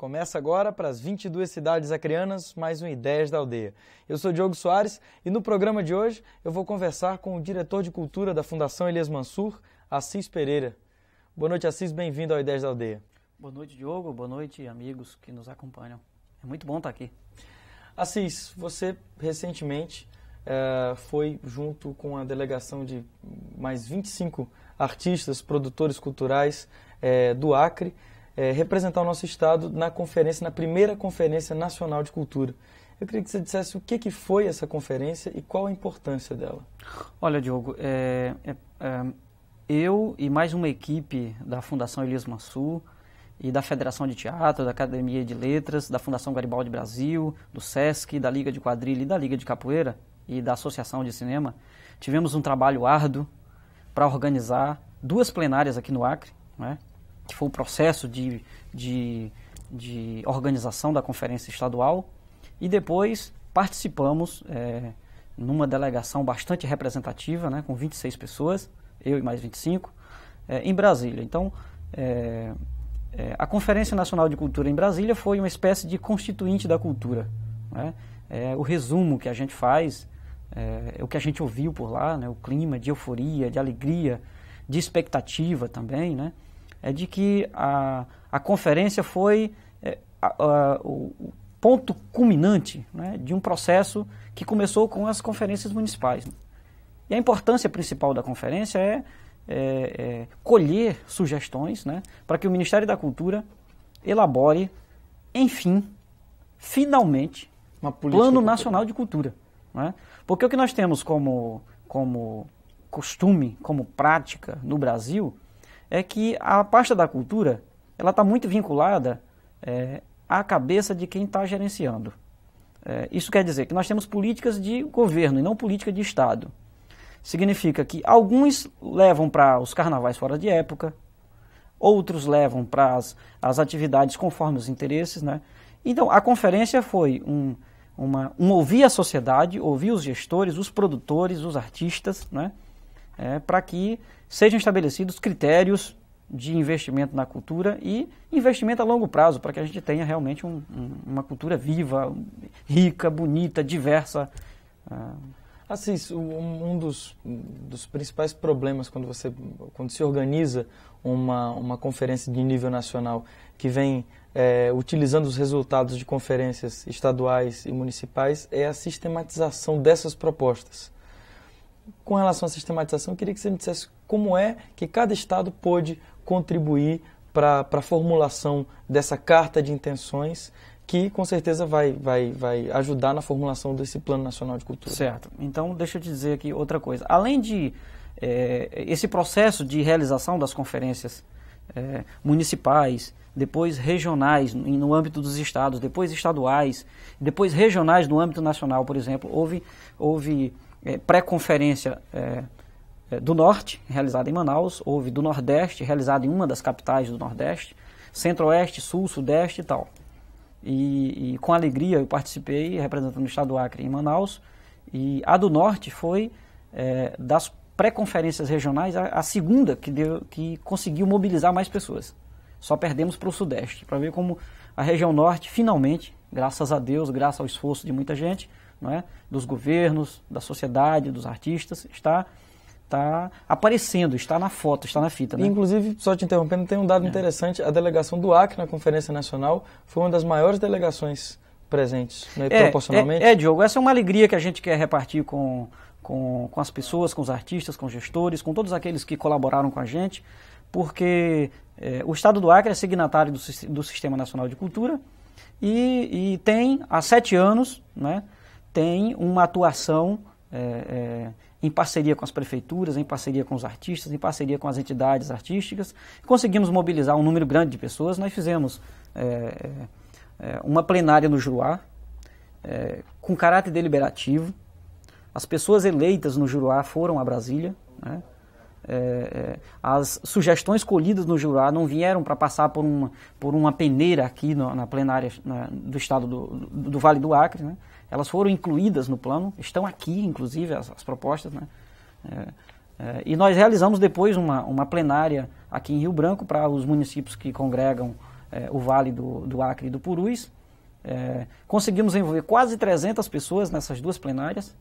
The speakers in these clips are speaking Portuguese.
Começa agora para as 22 cidades acreanas, mais um Ideias da Aldeia. Eu sou Diogo Soares e no programa de hoje eu vou conversar com o diretor de cultura da Fundação Elias Mansur, Assis Pereira. Boa noite, Assis, bem-vindo ao Ideias da Aldeia. Boa noite, Diogo, boa noite, amigos que nos acompanham. É muito bom estar aqui. Assis, você recentemente é, foi junto com a delegação de mais 25 artistas, produtores culturais é, do Acre, é, representar o nosso estado na conferência, na primeira Conferência Nacional de Cultura. Eu queria que você dissesse o que, que foi essa conferência e qual a importância dela. Olha, Diogo, é, é, é eu e mais uma equipe da Fundação Elias Mansur e da Federação de Teatro, da Academia de Letras, da Fundação Garibaldi Brasil, do SESC, da Liga de Quadrilha e da Liga de Capoeira e da Associação de Cinema, tivemos um trabalho árduo para organizar duas plenárias aqui no Acre, né? que foi o processo de, de, de organização da conferência estadual, e depois participamos é, numa delegação bastante representativa, né, com 26 pessoas, eu e mais 25, é, eh, em Brasília. Então, é, a Conferência Nacional de Cultura em Brasília foi uma espécie de constituinte da cultura. Né? o resumo que a gente faz, o que a gente ouviu por lá, né, o clima de euforia, de alegria, de expectativa também, né? é de que a, a conferência foi é, a, a, o ponto culminante né, de um processo que começou com as conferências municipais. E a importância principal da conferência é, é, é colher sugestões né, para que o Ministério da Cultura elabore, enfim, finalmente, um Plano Nacional de Cultura. Né? Porque o que nós temos como, como costume, como prática no Brasil, é que a pasta da cultura ela está muito vinculada é, à cabeça de quem está gerenciando. É, isso quer dizer que nós temos políticas de governo e não política de Estado. Significa que alguns levam para os carnavais fora de época, outros levam para as, as atividades conforme os interesses. Né? Então, a conferência foi um, uma, um ouvir a sociedade, ouvir os gestores, os produtores, os artistas, né? É, para que sejam estabelecidos critérios de investimento na cultura e investimento a longo prazo, para que a gente tenha realmente um, um, uma cultura viva, rica, bonita, diversa. Assim, um dos, dos principais problemas quando você quando se organiza uma, uma conferência de nível nacional que vem é, utilizando os resultados de conferências estaduais e municipais é a sistematização dessas propostas. Com relação à sistematização, eu queria que você me dissesse como é que cada estado pôde contribuir para a formulação dessa carta de intenções que com certeza vai, vai, vai ajudar na formulação desse Plano Nacional de Cultura. Certo. Então, deixa eu te dizer aqui outra coisa. Além de é, esse processo de realização das conferências é, municipais, depois regionais no âmbito dos estados, depois estaduais, depois regionais no âmbito nacional, por exemplo, houve, houve é, pré-conferência eh, do Norte, realizada em Manaus, houve do Nordeste, realizada em uma das capitais do Nordeste, Centro-Oeste, Sul, Sudeste e tal. E, e, com alegria eu participei representando o estado do Acre em Manaus. E a do Norte foi é, das pré-conferências regionais a, a, segunda que, deu, que conseguiu mobilizar mais pessoas. Só perdemos para o Sudeste, para ver como a região Norte finalmente, graças a Deus, graças ao esforço de muita gente, não é, dos governos, da sociedade, dos artistas, está está aparecendo, está na foto, está na fita. Né? Inclusive, só te interrompendo, tem um dado é. interessante: a delegação do Acre na Conferência Nacional foi uma das maiores delegações presentes, né, é, é proporcionalmente. É, é, Diogo, essa é uma alegria que a gente quer repartir com, com, com as pessoas, com os artistas, com os gestores, com todos aqueles que colaboraram com a gente, porque é, o Estado do Acre é signatário do, do Sistema Nacional de Cultura e, e, tem, há sete anos, né, tem uma atuação. É, é em parceria com as prefeituras, em parceria com os artistas, em parceria com as entidades artísticas, conseguimos mobilizar um número grande de pessoas. Nós fizemos é, é, é uma plenária no Juruá, é, com caráter deliberativo. As pessoas eleitas no Juruá foram a Brasília, né? É, é, as sugestões colhidas no Jurá não vieram para passar por uma, por uma peneira aqui no, na plenária na, do Estado do, do, do, Vale do Acre. Né? Elas foram incluídas no plano, estão aqui, inclusive, as, as propostas. Né? É, é e nós realizamos depois uma, uma plenária aqui em Rio Branco para os municípios que congregam é, o Vale do, do Acre e do Purus. É, conseguimos envolver quase 300 pessoas nessas duas plenárias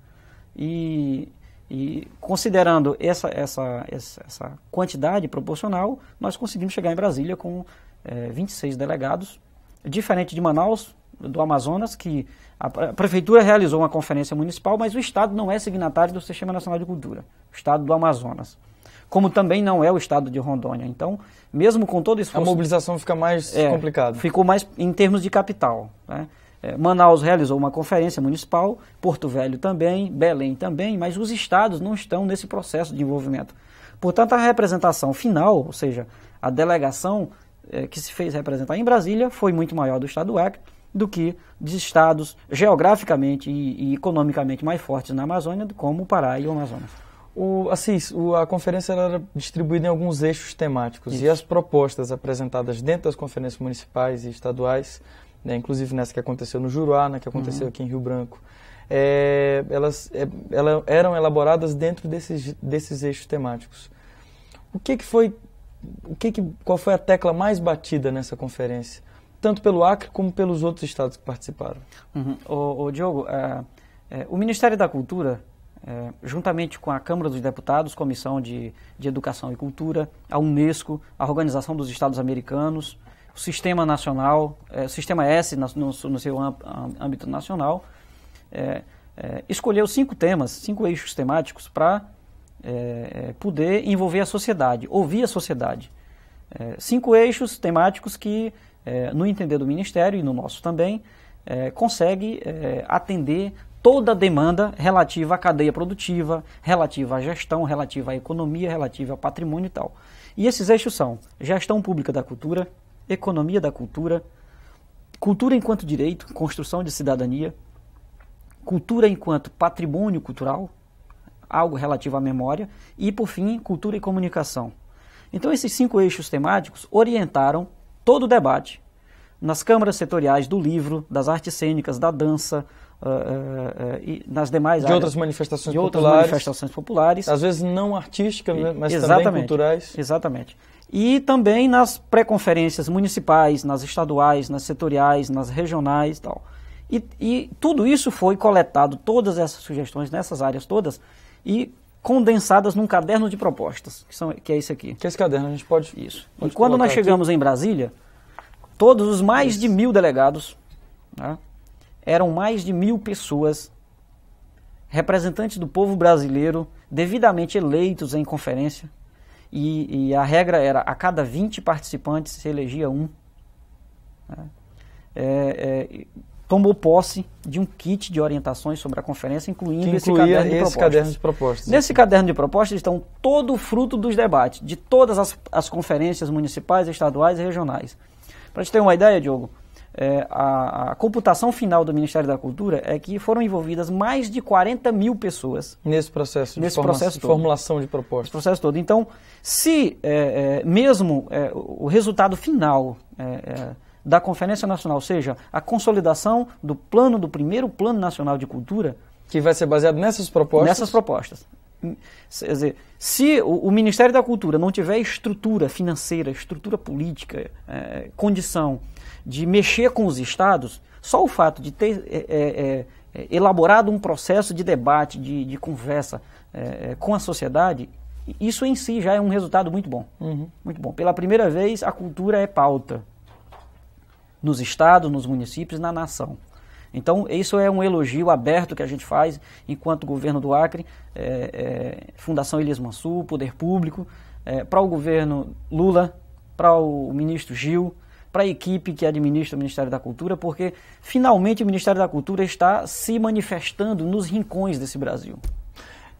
e e considerando essa, essa, essa quantidade proporcional, nós conseguimos chegar em Brasília com é, eh, 26 delegados, diferente de Manaus, do Amazonas, que a prefeitura realizou uma conferência municipal, mas o Estado não é signatário do Sistema Nacional de Cultura, o Estado do Amazonas. Como também não é o Estado de Rondônia. Então, mesmo com todo esforço... A mobilização fica mais é, complicada. Ficou mais em termos de capital. Né? É, Manaus realizou uma conferência municipal, Porto Velho também, Belém também, mas os estados não estão nesse processo de envolvimento. Portanto, a representação final, ou seja, a delegação é, que se fez representar em Brasília, foi muito maior do estado do Acre do que dos estados geograficamente e, e economicamente mais fortes na Amazônia, como o Pará e o Amazonas. O, Assis, o, a conferência era distribuída em alguns eixos temáticos Isso. e as propostas apresentadas dentro das conferências municipais e estaduais né? inclusive nessa que aconteceu no Juruá, né? que aconteceu uhum. aqui em Rio Branco, é, elas, é, eram elaboradas dentro desses, desses eixos temáticos. O que, que foi, o que que, qual foi a tecla mais batida nessa conferência? Tanto pelo Acre como pelos outros estados que participaram. Uhum. O, o Diogo, é, é, o Ministério da Cultura, é, juntamente com a Câmara dos Deputados, Comissão de, de Educação e Cultura, a Unesco, a Organização dos Estados Americanos, o sistema nacional, é, o sistema S no, no, seu âmbito nacional, é, é, escolheu cinco temas, cinco eixos temáticos para é, é, poder envolver a sociedade, ouvir a sociedade. cinco eixos temáticos que, no entender do Ministério e no nosso também, consegue atender toda a demanda relativa à cadeia produtiva, relativa à gestão, relativa à economia, relativa ao patrimônio e tal. E esses eixos são gestão pública da cultura, economia da cultura, cultura enquanto direito, construção de cidadania, cultura enquanto patrimônio cultural, algo relativo à memória, e, por fim, cultura e comunicação. Então, esses cinco eixos temáticos orientaram todo o debate nas câmaras setoriais do livro, das artes cênicas, da dança, uh, uh, uh, e nas demais de áreas. Outras manifestações de populares, outras manifestações populares. Às vezes não artísticas, né, mas também culturais. Exatamente e também nas pré-conferências municipais, nas estaduais, nas setoriais, nas regionais e tal. E, e, tudo isso foi coletado, todas essas sugestões nessas áreas todas, e condensadas num caderno de propostas, que, são, que é esse aqui. Que é esse caderno, a gente pode. Isso. Pode e quando nós chegamos aqui. em Brasília, todos os mais isso. de mil delegados, né, eram mais de mil pessoas, representantes do povo brasileiro, devidamente eleitos em conferência, e, e, a regra era a cada 20 participantes se elegia um. Né? É, é, tomou posse de um kit de orientações sobre a conferência, incluindo esse, caderno, de propostas. caderno de propostas. Nesse caderno de propostas estão todo o fruto dos debates, de todas as, as conferências municipais, estaduais e regionais. Para a gente ter uma ideia, Diogo, é, a, a, computação final do Ministério da Cultura é que foram envolvidas mais de 40 mil pessoas. Nesse processo de, nesse forma, processo de formulação de propostas Nesse processo todo. Então, se é, é, mesmo é, o resultado final é, é, da Conferência Nacional seja a consolidação do plano, do primeiro Plano Nacional de Cultura... Que vai ser baseado nessas propostas? Nessas propostas. Quer dizer, se o, o Ministério da Cultura não tiver estrutura financeira, estrutura política, condição de mexer com os estados, só o fato de ter é, é, é, é elaborado um processo de debate, de, de conversa é, com a sociedade, isso em si já é um resultado muito bom. Uhum. Muito bom. Pela primeira vez, a cultura é pauta nos estados, nos municípios, na nação. Então, isso é um elogio aberto que a gente faz enquanto governo do Acre, é, é, Fundação Elias mansu Poder Público, é, para o governo Lula, para o ministro Gil, para a equipe que administra o Ministério da Cultura, porque finalmente o Ministério da Cultura está se manifestando nos rincões desse Brasil.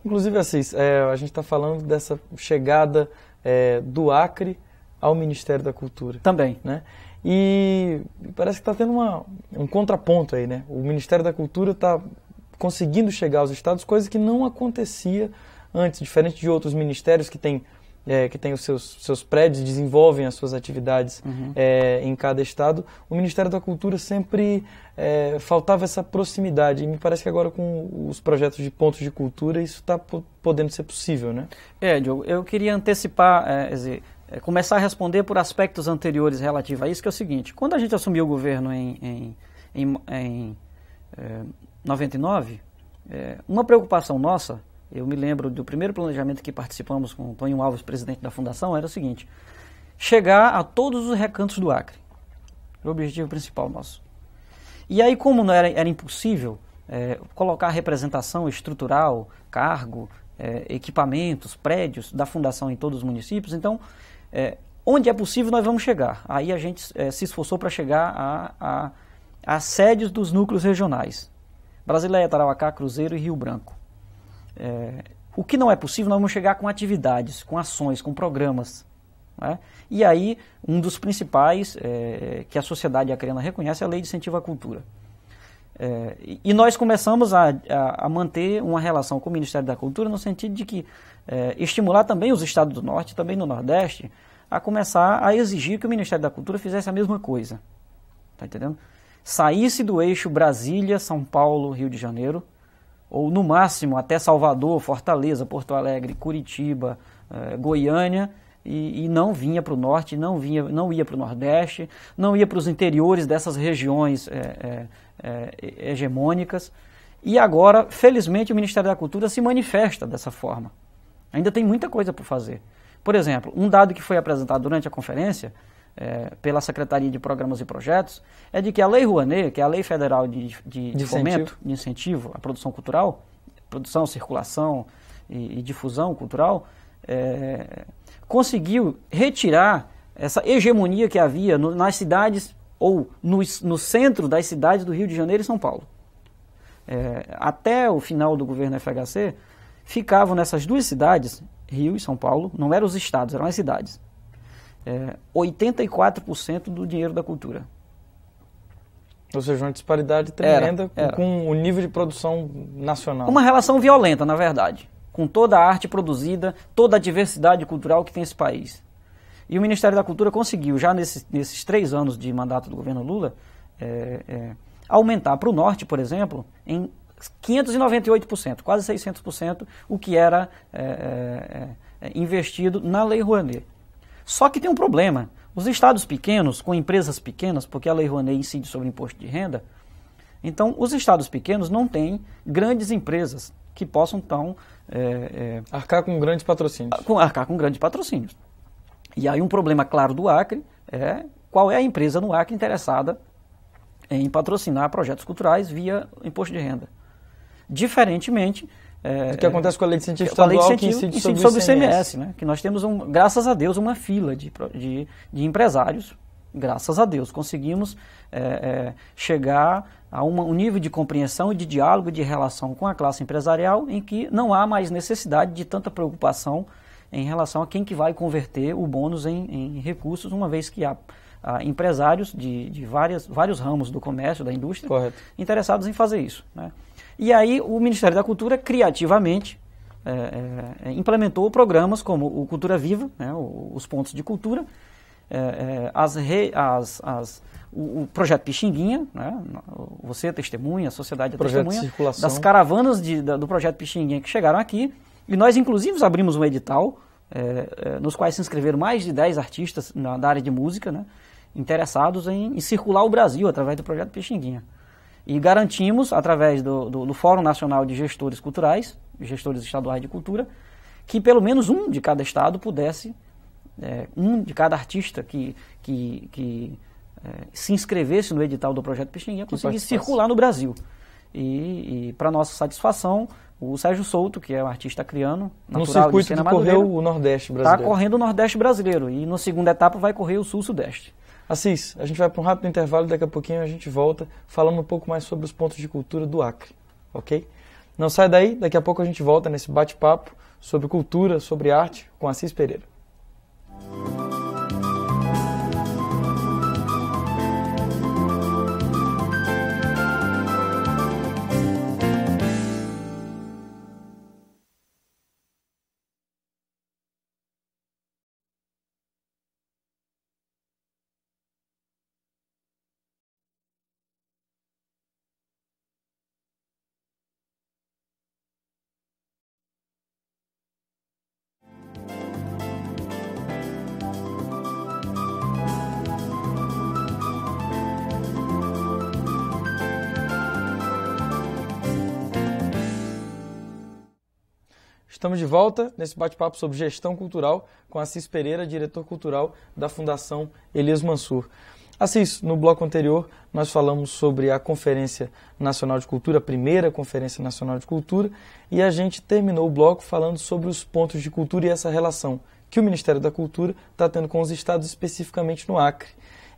Inclusive, Assis, é, a gente está falando dessa chegada é, do Acre ao Ministério da Cultura. Também. Né? E parece que está tendo uma, um contraponto aí, né? O Ministério da Cultura está conseguindo chegar aos estados, coisa que não acontecia antes, diferente de outros ministérios que têm é, que tem os seus, seus prédios, desenvolvem as suas atividades uhum. é, em cada estado, o Ministério da Cultura sempre é, faltava essa proximidade. E me parece que agora com os projetos de pontos de cultura isso está podendo ser possível, né? É, Diogo, eu queria antecipar, é, dizer, é, começar a responder por aspectos anteriores relativos a isso, que é o seguinte, quando a gente assumiu o governo em, em, em, em 99, é, é, uma preocupação nossa eu me lembro do primeiro planejamento que participamos com o Tonho Alves, presidente da fundação, era o seguinte: chegar a todos os recantos do Acre. O objetivo principal nosso. E aí, como não era, era impossível é, colocar representação estrutural, cargo, é, equipamentos, prédios da fundação em todos os municípios, então, é, onde é possível nós vamos chegar. Aí a gente se esforçou para chegar a, a, a, dos núcleos regionais. Brasileia, Tarauacá, Cruzeiro e Rio Branco. É, o que não é possível, nós vamos chegar com atividades, com ações, com programas. Né? E aí, um dos principais é, que a sociedade acreana reconhece é a lei de incentivo à cultura. É, e nós começamos a, a, manter uma relação com o Ministério da Cultura no sentido de que é, estimular também os estados do Norte, também no Nordeste, a começar a exigir que o Ministério da Cultura fizesse a mesma coisa. Tá entendendo? Saísse do eixo Brasília, São Paulo, Rio de Janeiro, ou no máximo até Salvador, Fortaleza, Porto Alegre, Curitiba, eh, Goiânia, e, e, não vinha para o norte, não, vinha, não ia para o nordeste, não ia para os interiores dessas regiões eh, eh, eh, hegemônicas. E agora, felizmente, o Ministério da Cultura se manifesta dessa forma. Ainda tem muita coisa por fazer. Por exemplo, um dado que foi apresentado durante a conferência é, pela Secretaria de Programas e Projetos, é de que a Lei Rouanet, que é a Lei Federal de, de, de Fomento, de Incentivo à Produção Cultural, produção, circulação e, e difusão cultural, é, conseguiu retirar essa hegemonia que havia no, nas cidades ou no, no centro das cidades do Rio de Janeiro e São Paulo. É, até o final do governo FHC, ficavam nessas duas cidades, Rio e São Paulo, não eram os estados, eram as cidades é, 84% do dinheiro da cultura. Ou seja, uma disparidade tremenda era, era. com o nível de produção nacional. Uma relação violenta, na verdade, com toda a arte produzida, toda a diversidade cultural que tem esse país. E o Ministério da Cultura conseguiu, já nesses, nesses três anos de mandato do governo Lula, é, é, aumentar para o norte, por exemplo, em 598%, quase 600%, o que era é, é, é, investido na Lei Rouanet. Só que tem um problema. Os estados pequenos, com empresas pequenas, porque a Lei Rouanet incide sobre o imposto de renda, então os estados pequenos não têm grandes empresas que possam, então... É, é, arcar com grandes patrocínios. Arcar com grandes patrocínios. E aí um problema claro do Acre é qual é a empresa no Acre interessada em patrocinar projetos culturais via imposto de renda. Diferentemente é, o que acontece com a lei de incentivo estadual a lei de incentivo, que incide, incide sobre, sobre o ICMS. né? Que nós temos, um, graças a Deus, uma fila de, de, de empresários, graças a Deus, conseguimos é, é, chegar a uma, um nível de compreensão e de diálogo de relação com a classe empresarial em que não há mais necessidade de tanta preocupação em relação a quem que vai converter o bônus em, em recursos, uma vez que há empresários de, de várias, vários ramos do comércio, da indústria, Correto. interessados em fazer isso. Né? E aí o Ministério da Cultura, criativamente, é, é, implementou programas como o Cultura Viva, né, os pontos de cultura, é, é, as, re, as, as o, o, projeto Pixinguinha, né, você testemunha, a sociedade testemunha, de das caravanas de, da, do projeto Pixinguinha que chegaram aqui. E nós, inclusive, abrimos um edital é, é, nos quais se inscreveram mais de 10 artistas na, da área de música, né, interessados em, em circular o Brasil através do projeto Pixinguinha. E garantimos, através do, do, do Fórum Nacional de Gestores Culturais, gestores estaduais de cultura, que pelo menos um de cada estado pudesse, é, um de cada artista que, que, que é, se inscrevesse no edital do Projeto Pixinguinha conseguisse circular no Brasil. E, e para nossa satisfação, o Sérgio Souto, que é um artista criano, natural no circuito de que correu o Nordeste tá brasileiro. Está correndo o Nordeste brasileiro e na segunda etapa vai correr o Sul-Sudeste. Assis, a gente vai para um rápido intervalo e daqui a pouquinho a gente volta falando um pouco mais sobre os pontos de cultura do Acre, ok? Não sai daí, daqui a pouco a gente volta nesse bate-papo sobre cultura, sobre arte com Assis Pereira. Estamos de volta nesse bate-papo sobre gestão cultural com Assis Pereira, diretor cultural da Fundação Elias Mansur. Assis, no bloco anterior nós falamos sobre a Conferência Nacional de Cultura, a primeira Conferência Nacional de Cultura, e a gente terminou o bloco falando sobre os pontos de cultura e essa relação que o Ministério da Cultura está tendo com os estados, especificamente no Acre.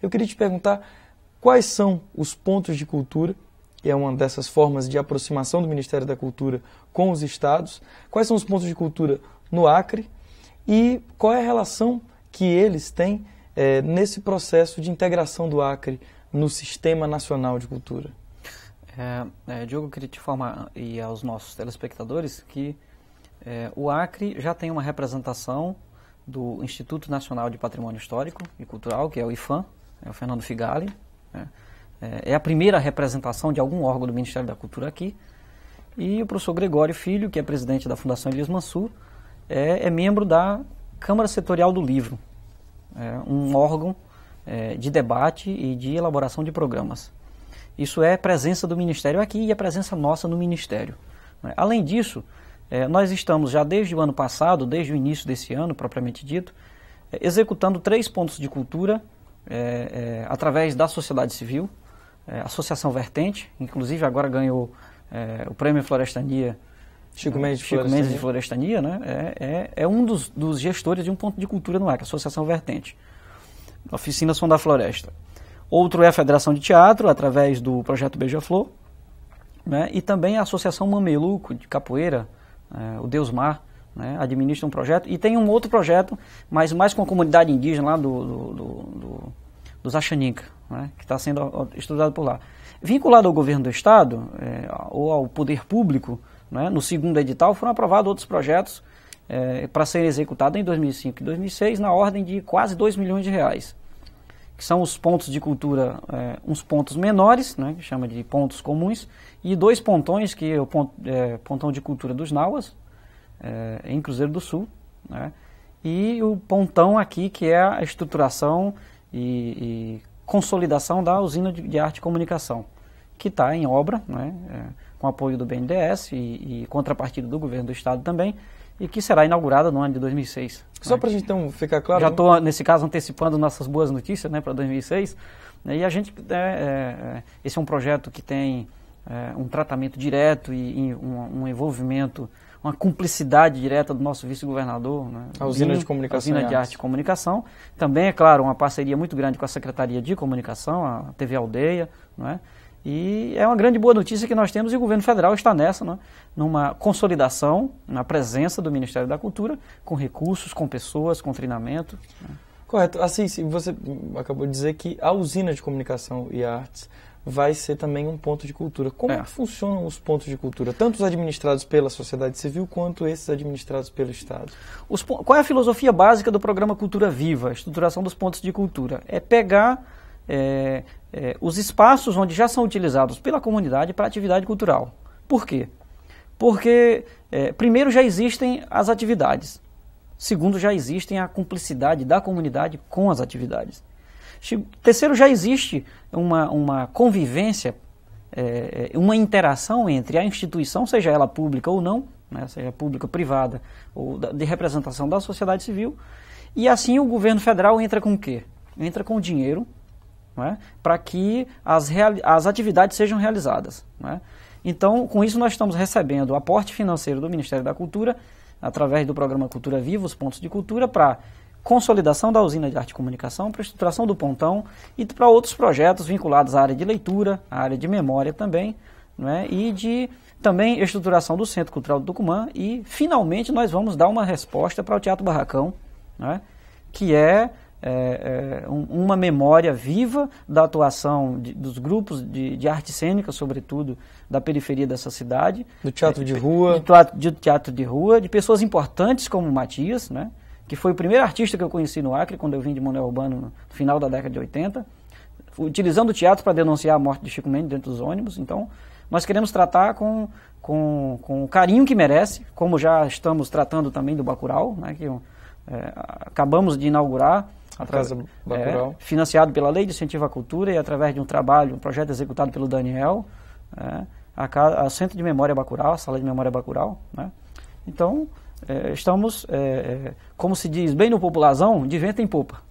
Eu queria te perguntar quais são os pontos de cultura que é uma dessas formas de aproximação do Ministério da Cultura com os estados, quais são os pontos de cultura no Acre e qual é a relação que eles têm é, nesse processo de integração do Acre no Sistema Nacional de Cultura. É, é, Diogo, queria te informar e aos nossos telespectadores que é, o Acre já tem uma representação do Instituto Nacional de Patrimônio Histórico e Cultural, que é o IFAM, é o Fernando Figali, né? É, é a primeira representação de algum órgão do Ministério da Cultura aqui. E o professor Gregório Filho, que é presidente da Fundação Elias Mansur, é, é membro da Câmara Setorial do Livro, é um órgão é, de debate e de elaboração de programas. Isso é presença do Ministério aqui e a é presença nossa no Ministério. É, além disso, nós estamos já desde o ano passado, desde o início desse ano, propriamente dito, executando três pontos de cultura através da sociedade civil, é, Associação Vertente, inclusive agora ganhou é, o Prêmio Florestania. Chico é, Mendes, de Mendes de Florestania, né? É, é, é, um dos, dos gestores de um ponto de cultura no Acre, Associação Vertente. Oficina Som da Floresta. Outro é a Federação de Teatro, através do projeto Beija-Flor. Né? E também a Associação Mameluco de Capoeira, é, o Deus Mar, né? administra um projeto. E tem um outro projeto, mas mais com a comunidade indígena lá do, do, do dos Achaninka, né, que está sendo estudado por lá. Vinculado ao governo do Estado é, ou ao poder público, né, no segundo edital foram aprovados outros projetos é, para serem executados em 2005 e 2006 na ordem de quase 2 milhões de reais, que são os pontos de cultura, é, uns pontos menores, né, que chama de pontos comuns, e dois pontões, que é o pont, é, pontão de cultura dos Nauas, é, em Cruzeiro do Sul, né, e o pontão aqui, que é a estruturação e, e consolidação da usina de, de, arte e comunicação, que está em obra, né, é, com apoio do BNDES e, e contrapartida do governo do estado também, e que será inaugurada no ano de 2006. Só né? para a gente então ficar claro. Já estou, né? nesse caso, antecipando nossas boas notícias né, para 2006. Né, e a gente. Né, é, é, esse é um projeto que tem é, um tratamento direto e, e um, um, envolvimento uma cumplicidade direta do nosso vice-governador. Né? A usina de comunicação. A usina de arte e comunicação. Também, é claro, uma parceria muito grande com a Secretaria de Comunicação, a TV Aldeia. Não é? E é uma grande boa notícia que nós temos e o governo federal está nessa, né? numa consolidação, na presença do Ministério da Cultura, com recursos, com pessoas, com treinamento. Né? Correto. Assim, você acabou de dizer que a usina de comunicação e artes vai ser também um ponto de cultura. Como é. funcionam os pontos de cultura, tanto os administrados pela sociedade civil quanto esses administrados pelo Estado? Os, qual é a filosofia básica do programa Cultura Viva, a estruturação dos pontos de cultura? É pegar é, é, os espaços onde já são utilizados pela comunidade para atividade cultural. Por quê? Porque, é, primeiro, já existem as atividades. Segundo, já existem a cumplicidade da comunidade com as atividades. Terceiro, já existe uma, uma convivência, é, é, uma interação entre a instituição, seja ela pública ou não, né, seja pública, privada, ou de representação da sociedade civil, e assim o governo federal entra com o quê? Entra com dinheiro né? para que as, as atividades sejam realizadas. né? Então, com isso, nós estamos recebendo o aporte financeiro do Ministério da Cultura, através do programa Cultura Viva, os pontos de cultura, para consolidação da usina de arte e comunicação, para a estruturação do pontão e para outros projetos vinculados à área de leitura, à área de memória também, né, e de também estruturação do Centro Cultural do Tucumã. E, finalmente, nós vamos dar uma resposta para o Teatro Barracão, né, que é, é, é um, uma memória viva da atuação de, dos grupos de, de, arte cênica, sobretudo da periferia dessa cidade. Do teatro de rua. De, de teatro de rua, de pessoas importantes como o Matias, né, que foi o primeiro artista que eu conheci no Acre, quando eu vim de Manuel Urbano no final da década de 80, utilizando o teatro para denunciar a morte de Chico Mendes dentro dos ônibus. Então, nós queremos tratar com, com, com o carinho que merece, como já estamos tratando também do Bacurau, né, que é, acabamos de inaugurar. Casa Bacurau. É, financiado pela Lei de Incentivo à Cultura e através de um trabalho, um projeto executado pelo Daniel, é, a, a Centro de Memória Bacurau, a Sala de Memória Bacurau. Né? Então, é, estamos, é, é, como se diz bem no população, de vento em popa.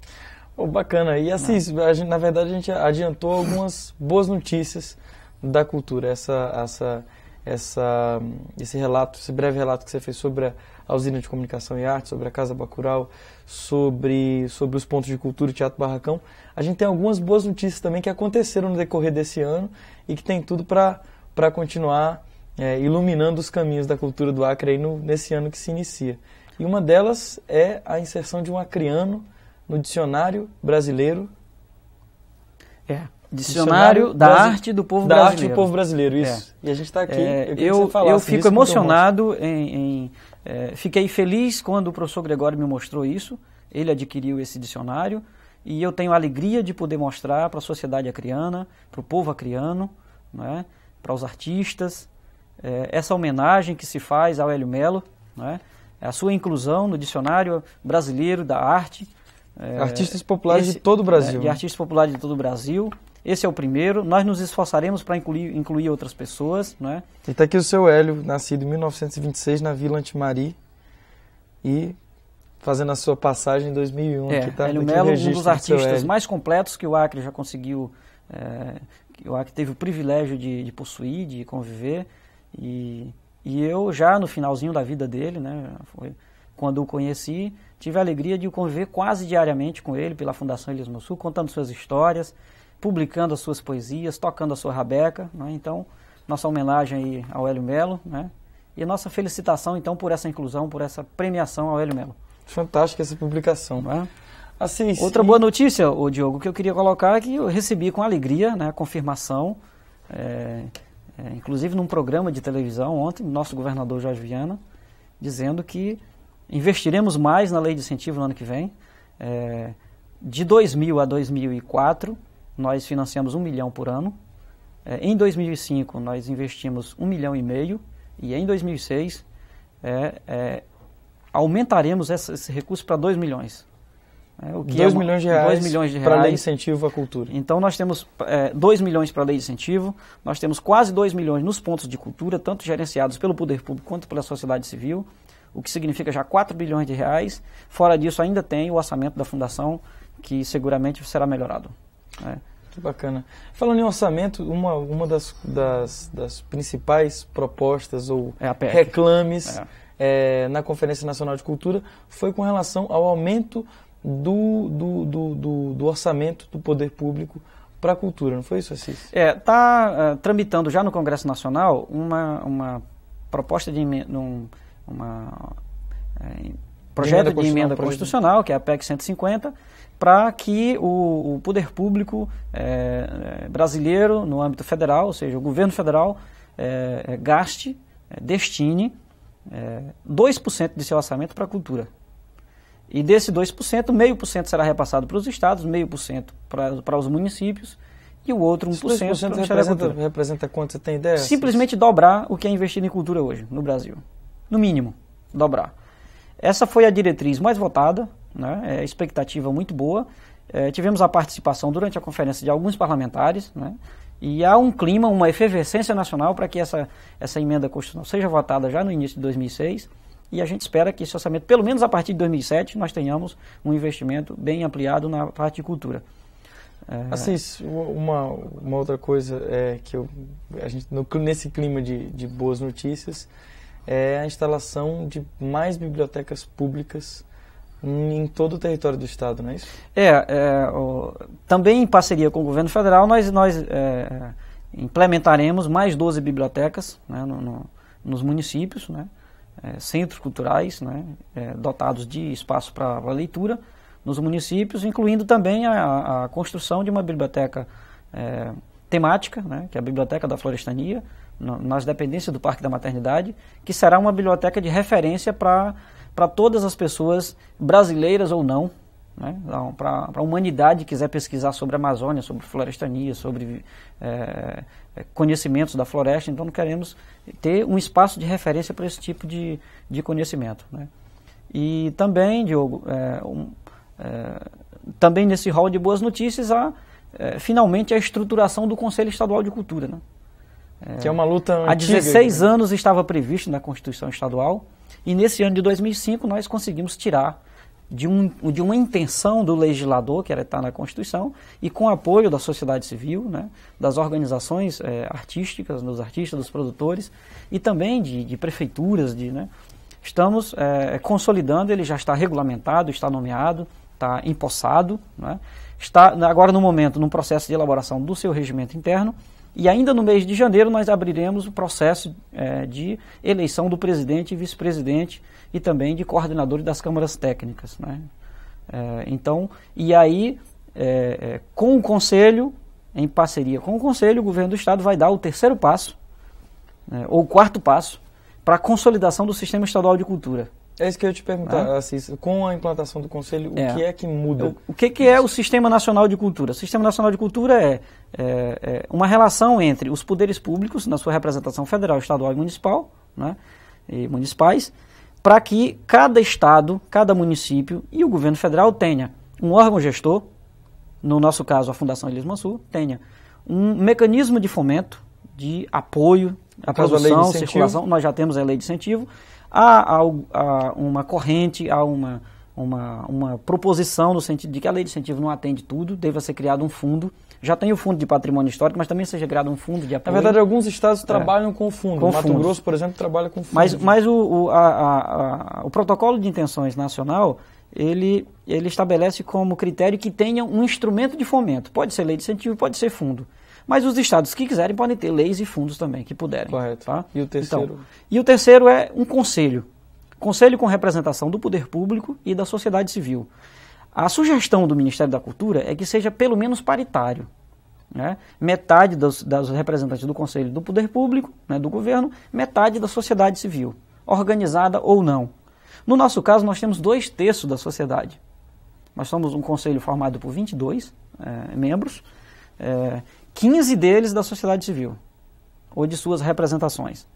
Oh, bacana. E assim, gente, na verdade a gente adiantou algumas boas notícias da cultura. Essa, essa, essa, esse relato, esse breve relato que você fez sobre a, usina de comunicação e arte, sobre a Casa Bacural, sobre, sobre os pontos de cultura, e Teatro Barracão. A gente tem algumas boas notícias também que aconteceram no decorrer desse ano e que tem tudo para continuar é, iluminando os caminhos da cultura do Acre aí no, nesse ano que se inicia. E uma delas é a inserção de um acriano no Dicionário Brasileiro. É. Dicionário, Dicionário da Arte do Povo da Brasileiro. Da Arte do Povo Brasileiro, é. isso. É. E a gente está aqui. É, eu eu, eu fico emocionado em. em é, fiquei feliz quando o professor Gregório me mostrou isso. Ele adquiriu esse dicionário e eu tenho a alegria de poder mostrar para a sociedade acriana, para o povo acriano, né, para os artistas, é, essa homenagem que se faz ao Hélio Melo, né? É a sua inclusão no dicionário brasileiro da arte. É, artistas populares esse, de todo o Brasil. É, de né? artistas populares de todo o Brasil. Esse é o primeiro. Nós nos esforçaremos para incluir, incluir, outras pessoas. Né? E está aqui o seu Hélio, nascido em 1926 na Vila Antimari e fazendo a sua passagem em 2001. É, que tá, Hélio Melo, um dos artistas mais completos que o Acre já conseguiu, é, que o Acre teve o privilégio de, de possuir, de conviver. E, e eu já no finalzinho da vida dele, né, foi quando o conheci, tive a alegria de conviver quase diariamente com ele pela Fundação Elias Sul, contando suas histórias, publicando as suas poesias, tocando a sua rabeca. Né? Então, nossa homenagem ao Hélio Melo né? e nossa felicitação então por essa inclusão, por essa premiação ao Hélio Melo. Fantástica essa publicação. Né? É? Assim, Outra sim. boa notícia, o Diogo, que eu queria colocar é que eu recebi com alegria né, a confirmação é, é, inclusive num programa de televisão ontem, nosso governador Jorge Viana, dizendo que investiremos mais na lei de incentivo no ano que vem. É, de 2000 a 2004, nós financiamos um milhão por ano. É, em 2005, nós investimos um milhão e meio. E em 2006, é, é, aumentaremos esse, esse recurso para 2 milhões. Né? o que 2 é uma, milhões de reais, reais. para lei de incentivo à cultura. Então nós temos é, 2 milhões para lei de incentivo, nós temos quase 2 milhões nos pontos de cultura, tanto gerenciados pelo poder público quanto pela sociedade civil, o que significa já 4 bilhões de reais. Fora disso, ainda tem o orçamento da fundação, que seguramente será melhorado. Né? Que bacana. Falando em orçamento, uma, uma das, das, das principais propostas ou é reclames é. É, na Conferência Nacional de Cultura foi com relação ao aumento do, do, do, do, do orçamento do poder público para a cultura, não foi isso, Assis? É, está uh, ah, tramitando já no Congresso Nacional uma, uma proposta de um, uma, é, projeto de emenda, constitucional, que é a PEC 150, para que o, o, poder público é, é, brasileiro, no âmbito federal, ou seja, o governo federal, é, é gaste, é, destine é, 2% de seu orçamento para a cultura. E desse 2%, meio por cento será repassado para os estados, meio por cento para os municípios e o outro 1% para representa, representa quanto? Você tem ideia? Simplesmente dobrar o que é investido em cultura hoje no Brasil. No mínimo, dobrar. Essa foi a diretriz mais votada, né? é, expectativa muito boa. É, tivemos a participação durante a conferência de alguns parlamentares, né? e há um clima, uma efervescência nacional para que essa, essa emenda constitucional seja votada já no início de 2006 e a gente espera que esse orçamento, pelo menos a partir de 2007, nós tenhamos um investimento bem ampliado na parte de cultura. É... Assis, uma, uma outra coisa é que eu, a gente, no, nesse clima de, de boas notícias é a instalação de mais bibliotecas públicas em todo o território do Estado, não é isso? É, é o, também em parceria com o governo federal, nós, nós é, implementaremos mais 12 bibliotecas né, no, no, nos municípios, né? É, centros culturais né, é, dotados de espaço para leitura nos municípios, incluindo também a, a construção de uma biblioteca é, temática, né, que é a Biblioteca da Florestania, no, nas dependências do Parque da Maternidade, que será uma biblioteca de referência para todas as pessoas brasileiras ou não, né? Então, para a humanidade quiser pesquisar sobre a Amazônia, sobre florestania, sobre é, é, conhecimentos da floresta, então queremos ter um espaço de referência para esse tipo de, de conhecimento. Né? E também, Diogo, é, um, é, também nesse hall de boas notícias há é, finalmente a estruturação do Conselho Estadual de Cultura. Né? É, que é uma luta antiga. Há 16 né? anos estava previsto na Constituição Estadual e nesse ano de 2005 nós conseguimos tirar de, um, de uma intenção do legislador, que era estar na Constituição, e com apoio da sociedade civil, né, das organizações é, artísticas, dos artistas, dos produtores, e também de, de prefeituras. De, né, estamos é, consolidando, ele já está regulamentado, está nomeado, está empossado, né, está agora no momento, num processo de elaboração do seu regimento interno, e ainda no mês de janeiro nós abriremos o processo é, de eleição do presidente e vice-presidente e também de coordenadores das câmaras técnicas. Né? É, então, e aí, é, é, com o Conselho, em parceria com o Conselho, o governo do Estado vai dar o terceiro passo, né, ou o quarto passo, para a consolidação do sistema estadual de cultura. É isso que eu ia te perguntar, é? Assis. Com a implantação do Conselho, o é. que é que muda? O, que, que é o Sistema Nacional de Cultura? O Sistema Nacional de Cultura é é, é, uma relação entre os poderes públicos, na sua representação federal, estadual e municipal, né, e municipais, para que cada estado, cada município e o governo federal tenha um órgão gestor, no nosso caso a Fundação Elis Mansur, tenha um mecanismo de fomento, de apoio à produção, circulação, nós já temos a lei de incentivo, há, há, há uma corrente, há uma, uma, uma proposição no sentido de que a lei de incentivo não atende tudo, deva ser criado um fundo já tem o fundo de patrimônio histórico, mas também seja criado um fundo de apoio. Na verdade, alguns estados é, trabalham é, com fundo. Com Mato fundos. Grosso, por exemplo, trabalha com fundo. Mas, mas o, o, a, a, a, o protocolo de intenções nacional ele, ele estabelece como critério que tenha um instrumento de fomento. Pode ser lei de incentivo, pode ser fundo. Mas os estados que quiserem podem ter leis e fundos também, que puderem. Correto. Tá? E o então, terceiro? Então, e o terceiro é um conselho. Conselho com representação do poder público e da sociedade civil. A sugestão do Ministério da Cultura é que seja pelo menos paritário. Né? Metade dos, das representantes do Conselho do Poder Público, né, do governo, metade da sociedade civil, organizada ou não. No nosso caso, nós temos dois terços da sociedade. Nós somos um conselho formado por 22 é, eh, membros, é, eh, 15 deles da sociedade civil, ou de suas representações.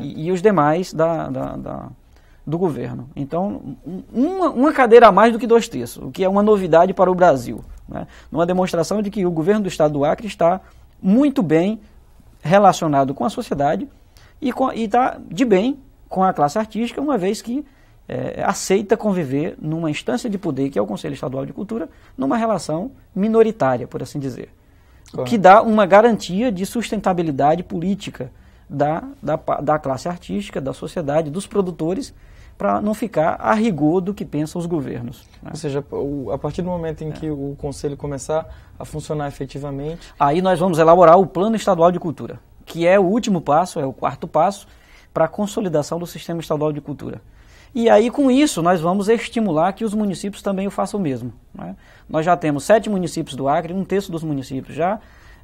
E, e, os demais da, da, da do governo. Então, uma, uma, cadeira a mais do que dois terços, o que é uma novidade para o Brasil. Né? Uma demonstração de que o governo do estado do Acre está muito bem relacionado com a sociedade e está de bem com a classe artística, uma vez que é, aceita conviver numa instância de poder, que é o Conselho Estadual de Cultura, numa relação minoritária, por assim dizer. Claro. que dá uma garantia de sustentabilidade política da, da, da classe artística, da sociedade, dos produtores para não ficar a rigor do que pensam os governos. Né? Ou seja, a partir do momento em é. que o Conselho começar a funcionar efetivamente... Aí nós vamos elaborar o Plano Estadual de Cultura, que é o último passo, é o quarto passo, para a consolidação do Sistema Estadual de Cultura. E aí, com isso, nós vamos estimular que os municípios também o façam o mesmo. Né? Nós já temos sete municípios do Acre, um terço dos municípios já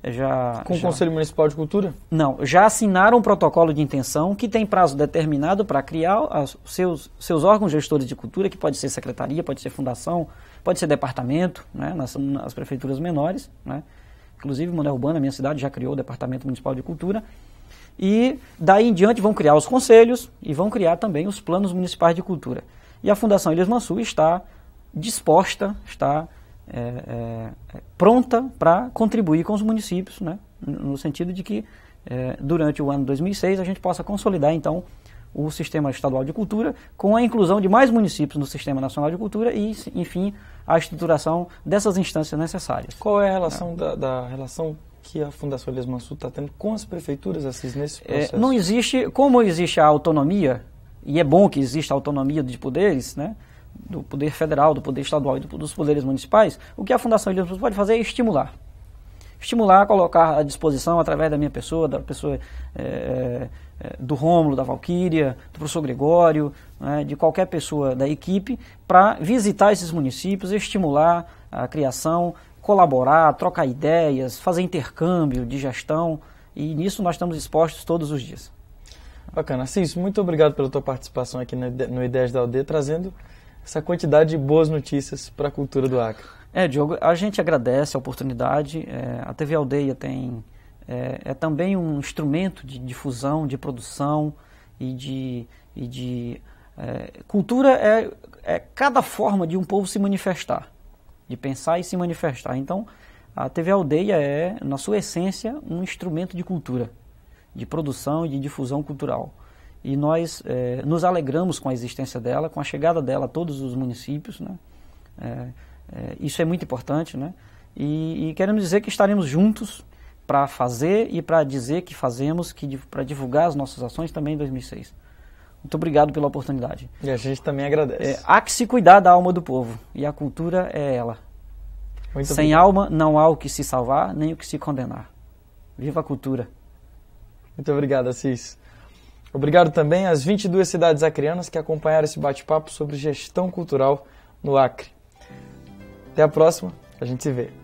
é, já com já, o Conselho Municipal de Cultura? Não, já assinaram um protocolo de intenção que tem prazo determinado para criar os seus, seus órgãos gestores de cultura, que pode ser secretaria, pode ser fundação, pode ser departamento, né, nas, nas prefeituras menores, né? Inclusive, Mané Urbana, minha cidade, já criou o Departamento Municipal de Cultura. E daí em diante vão criar os conselhos e vão criar também os planos municipais de cultura. E a Fundação Ilhas Mansu está disposta, está é, é, pronta para contribuir com os municípios, né? no sentido de que é, durante o ano 2006 a gente possa consolidar então o sistema estadual de cultura com a inclusão de mais municípios no sistema nacional de cultura e, enfim, a estruturação dessas instâncias necessárias. Qual é a né? relação da, da relação que a Fundação Elias Mansur está tendo com as prefeituras assim, nesse é, processo? não existe, como existe a autonomia e é bom que exista a autonomia de poderes, né? do poder federal, do poder estadual e do, dos poderes municipais, o que a Fundação Ilha dos pode fazer é estimular. Estimular, colocar à disposição, através da minha pessoa, da pessoa é, é, do Rômulo, da Valquíria, do professor Gregório, né, de qualquer pessoa da equipe, para visitar esses municípios, estimular a criação, colaborar, trocar ideias, fazer intercâmbio de gestão, e nisso nós estamos expostos todos os dias. Bacana. Assis, muito obrigado pela tua participação aqui no Ideias da Aldeia, trazendo essa quantidade de boas notícias para a cultura do Acre. É, Diogo, a gente agradece a oportunidade. É, a TV Aldeia tem é, é, também um instrumento de difusão, de produção e de, e de é, cultura é, é cada forma de um povo se manifestar, de pensar e se manifestar. Então, a TV Aldeia é, na sua essência, um instrumento de cultura, de produção e de difusão cultural e nós é, nos alegramos com a existência dela, com a chegada dela a todos os municípios. Né? É, é, isso é muito importante né? e, e queremos dizer que estaremos juntos para fazer e para dizer que fazemos, que para divulgar as nossas ações também em 2006. Muito obrigado pela oportunidade. E a gente também agradece. É, há que se cuidar da alma do povo e a cultura é ela. Muito Sem obrigado. alma não há o que se salvar nem o que se condenar. Viva a cultura. Muito obrigado, Assis. Obrigado também às 22 cidades acreanas que acompanharam esse bate-papo sobre gestão cultural no Acre. Até a próxima, a gente se vê.